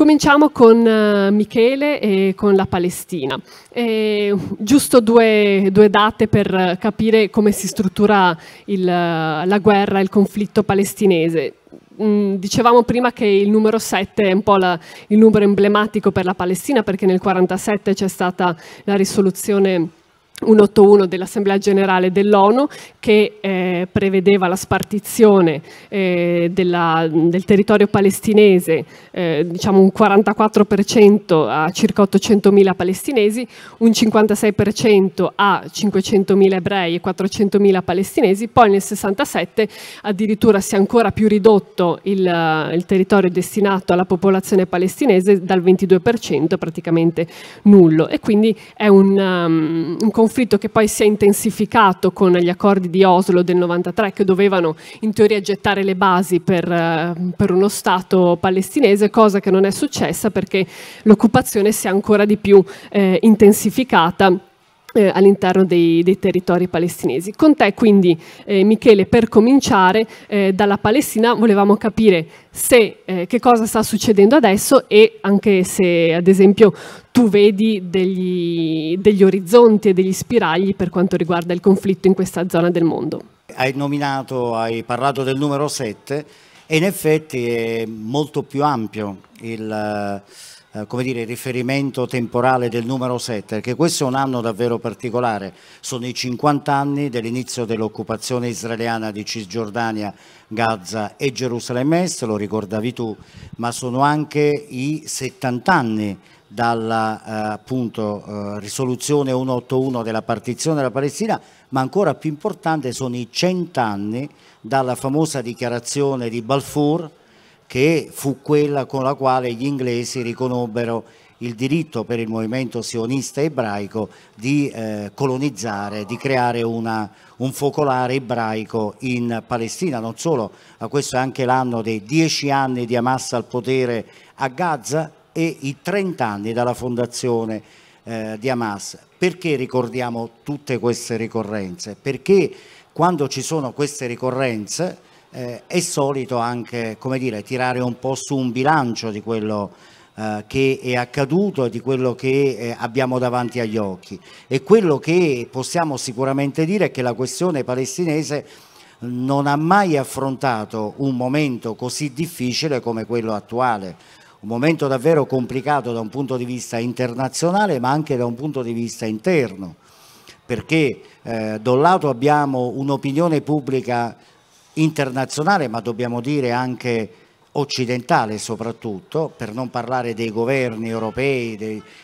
Cominciamo con uh, Michele e con la Palestina. E giusto due, due, date per capire come si struttura il, la guerra, il conflitto palestinese. Mm, dicevamo prima che il numero 7 è un po' la, il numero emblematico per la Palestina perché nel 1947 c'è stata la risoluzione 181 dell'Assemblea Generale dell'ONU che eh, prevedeva la spartizione eh, della, del territorio palestinese, eh, diciamo un 44% a circa 800.000 palestinesi, un 56% a 500.000 ebrei e 400.000 palestinesi, poi nel 67 addirittura si è ancora più ridotto il, eh, il territorio destinato alla popolazione palestinese dal 22% praticamente nullo e quindi è un, um, un conflitto conflitto che poi si è intensificato con gli accordi di Oslo del 93 che dovevano in teoria gettare le basi per, eh, per uno Stato palestinese, cosa che non è successa perché l'occupazione si è ancora di più eh, intensificata eh, all'interno dei, dei, territori palestinesi. Con te quindi eh, Michele, per cominciare eh, dalla Palestina volevamo capire se, eh, che cosa sta succedendo adesso e anche se ad esempio tu vedi degli, degli orizzonti e degli spiragli per quanto riguarda il conflitto in questa zona del mondo. Hai nominato, hai parlato del numero 7 e in effetti è molto più ampio il, eh, dire, il riferimento temporale del numero 7, perché questo è un anno davvero particolare, sono i 50 anni dell'inizio dell'occupazione israeliana di Cisgiordania, Gaza e Gerusalemme Est, lo ricordavi tu, ma sono anche i 70 anni dalla eh, appunto, eh, risoluzione 181 della partizione della Palestina, ma ancora più importante sono i cent'anni dalla famosa dichiarazione di Balfour, che fu quella con la quale gli inglesi riconobbero il diritto per il movimento sionista ebraico di eh, colonizzare, di creare una, un focolare ebraico in Palestina. Non solo, ma questo è anche l'anno dei dieci anni di Hamas al potere a Gaza, e i 30 anni dalla fondazione eh, di Hamas. Perché ricordiamo tutte queste ricorrenze? Perché quando ci sono queste ricorrenze eh, è solito anche dire, tirare un po' su un bilancio di quello eh, che è accaduto e di quello che eh, abbiamo davanti agli occhi. E quello che possiamo sicuramente dire è che la questione palestinese non ha mai affrontato un momento così difficile come quello attuale un momento davvero complicato da un punto di vista internazionale ma anche da un punto di vista interno, perché eh, da un lato abbiamo un'opinione pubblica internazionale ma dobbiamo dire anche occidentale soprattutto, per non parlare dei governi europei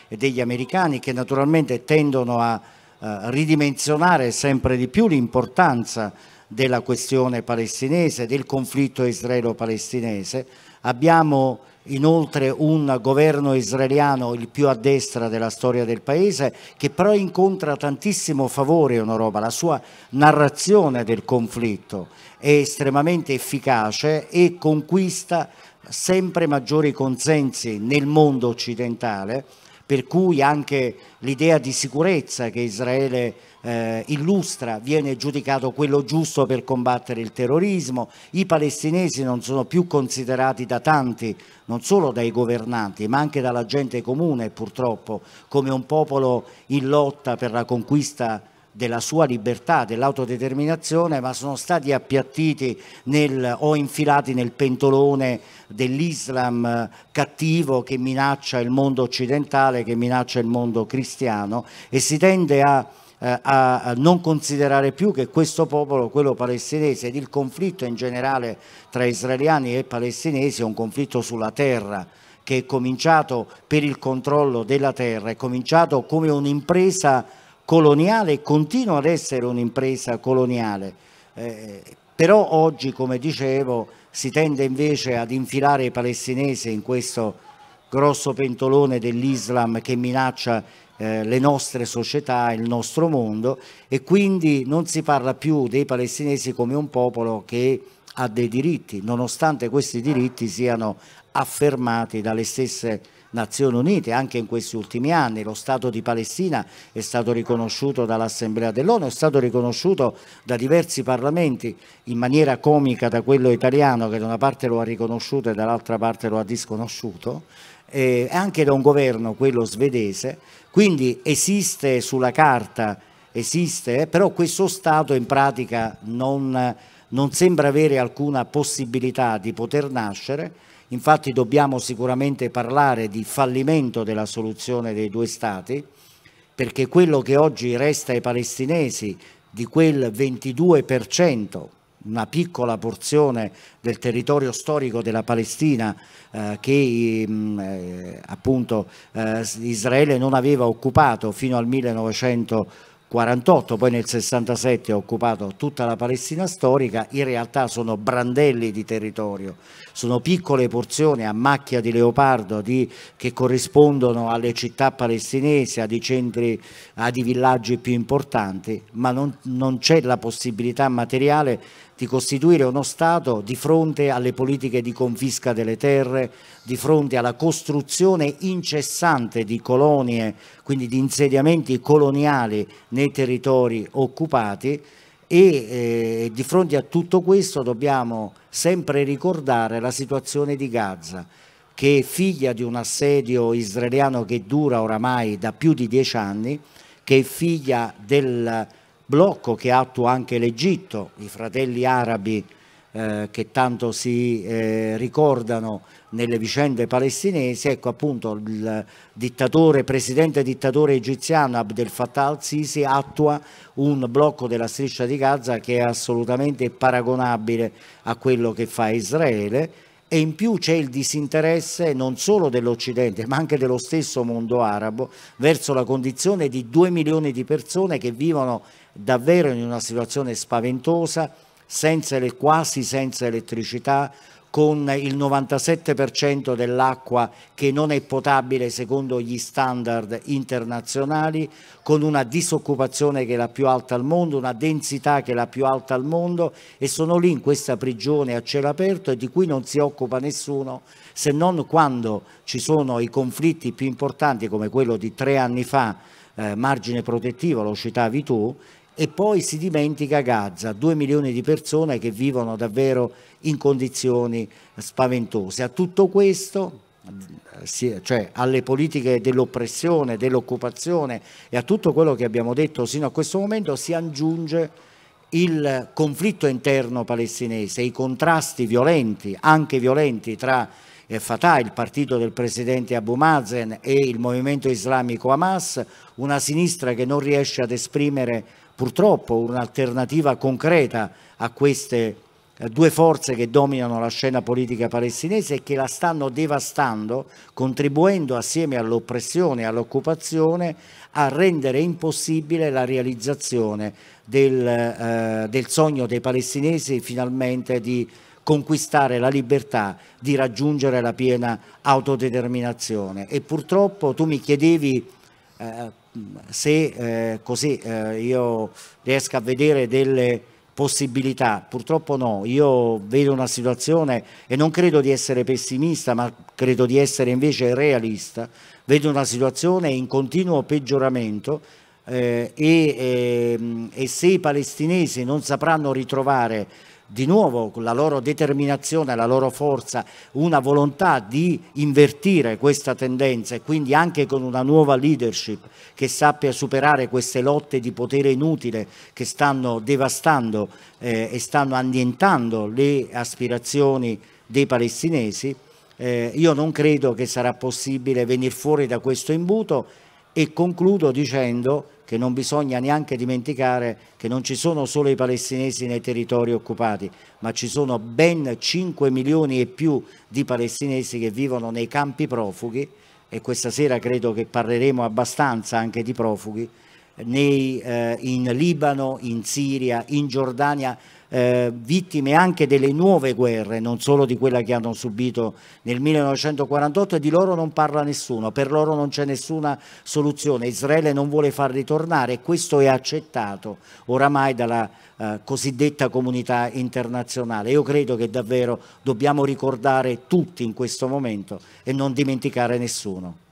e degli americani che naturalmente tendono a eh, ridimensionare sempre di più l'importanza della questione palestinese, del conflitto israelo-palestinese. Abbiamo inoltre un governo israeliano il più a destra della storia del paese che però incontra tantissimo favore in Europa, la sua narrazione del conflitto è estremamente efficace e conquista sempre maggiori consensi nel mondo occidentale per cui anche l'idea di sicurezza che Israele eh, illustra viene giudicato quello giusto per combattere il terrorismo, i palestinesi non sono più considerati da tanti, non solo dai governanti, ma anche dalla gente comune purtroppo, come un popolo in lotta per la conquista della sua libertà, dell'autodeterminazione, ma sono stati appiattiti nel, o infilati nel pentolone dell'Islam eh, cattivo che minaccia il mondo occidentale, che minaccia il mondo cristiano e si tende a, eh, a, a non considerare più che questo popolo, quello palestinese ed il conflitto in generale tra israeliani e palestinesi è un conflitto sulla terra, che è cominciato per il controllo della terra, è cominciato come un'impresa coloniale e continua ad essere un'impresa coloniale, eh, però oggi come dicevo si tende invece ad infilare i palestinesi in questo grosso pentolone dell'Islam che minaccia eh, le nostre società, il nostro mondo e quindi non si parla più dei palestinesi come un popolo che ha dei diritti, nonostante questi diritti siano affermati dalle stesse Nazioni Unite, anche in questi ultimi anni lo Stato di Palestina è stato riconosciuto dall'Assemblea dell'ONU, è stato riconosciuto da diversi parlamenti in maniera comica da quello italiano che da una parte lo ha riconosciuto e dall'altra parte lo ha disconosciuto, eh, anche da un governo, quello svedese, quindi esiste sulla carta, esiste, eh, però questo Stato in pratica non non sembra avere alcuna possibilità di poter nascere, infatti dobbiamo sicuramente parlare di fallimento della soluzione dei due Stati, perché quello che oggi resta ai palestinesi di quel 22%, una piccola porzione del territorio storico della Palestina eh, che mm, eh, appunto eh, Israele non aveva occupato fino al 1980, 48, poi nel 67 ha occupato tutta la Palestina storica, in realtà sono brandelli di territorio, sono piccole porzioni a macchia di leopardo di, che corrispondono alle città palestinesi, a centri, a villaggi più importanti, ma non, non c'è la possibilità materiale di costituire uno Stato di fronte alle politiche di confisca delle terre, di fronte alla costruzione incessante di colonie, quindi di insediamenti coloniali nei territori occupati e eh, di fronte a tutto questo dobbiamo sempre ricordare la situazione di Gaza che è figlia di un assedio israeliano che dura oramai da più di dieci anni, che è figlia del blocco che attua anche l'Egitto, i fratelli arabi eh, che tanto si eh, ricordano nelle vicende palestinesi, ecco appunto il dittatore, presidente dittatore egiziano Abdel Fattah al-Sisi attua un blocco della striscia di Gaza che è assolutamente paragonabile a quello che fa Israele e in più c'è il disinteresse non solo dell'Occidente ma anche dello stesso mondo arabo verso la condizione di 2 milioni di persone che vivono davvero in una situazione spaventosa, senza, quasi senza elettricità, con il 97% dell'acqua che non è potabile secondo gli standard internazionali, con una disoccupazione che è la più alta al mondo, una densità che è la più alta al mondo e sono lì in questa prigione a cielo aperto e di cui non si occupa nessuno se non quando ci sono i conflitti più importanti come quello di tre anni fa, eh, margine protettivo, lo citavi tu, e poi si dimentica Gaza, due milioni di persone che vivono davvero in condizioni spaventose. A tutto questo, cioè alle politiche dell'oppressione, dell'occupazione e a tutto quello che abbiamo detto sino a questo momento si aggiunge il conflitto interno palestinese, i contrasti violenti, anche violenti tra eh, Fatah, il partito del presidente Abu Mazen e il movimento islamico Hamas, una sinistra che non riesce ad esprimere purtroppo un'alternativa concreta a queste due forze che dominano la scena politica palestinese e che la stanno devastando, contribuendo assieme all'oppressione e all'occupazione a rendere impossibile la realizzazione del, eh, del, sogno dei palestinesi finalmente di conquistare la libertà, di raggiungere la piena autodeterminazione. E purtroppo tu mi chiedevi eh, se eh, così eh, io riesco a vedere delle possibilità, purtroppo no, io vedo una situazione e non credo di essere pessimista, ma credo di essere invece realista, vedo una situazione in continuo peggioramento eh, e, ehm, e, se i palestinesi non sapranno ritrovare di nuovo con la loro determinazione, la loro forza, una volontà di invertire questa tendenza e quindi anche con una nuova leadership che sappia superare queste lotte di potere inutile che stanno devastando eh, e stanno annientando le aspirazioni dei palestinesi, eh, io non credo che sarà possibile venire fuori da questo imbuto e concludo dicendo che non bisogna neanche dimenticare che non ci sono solo i palestinesi nei territori occupati, ma ci sono ben 5 milioni e più di palestinesi che vivono nei campi profughi e questa sera credo che parleremo abbastanza anche di profughi nei, eh, in Libano, in Siria, in Giordania, eh, vittime anche delle nuove guerre, non solo di quella che hanno subito nel 1948 e di loro non parla nessuno, per loro non c'è nessuna soluzione, Israele non vuole far ritornare e questo è accettato oramai dalla eh, cosiddetta comunità internazionale. Io credo che davvero dobbiamo ricordare tutti in questo momento e non dimenticare nessuno.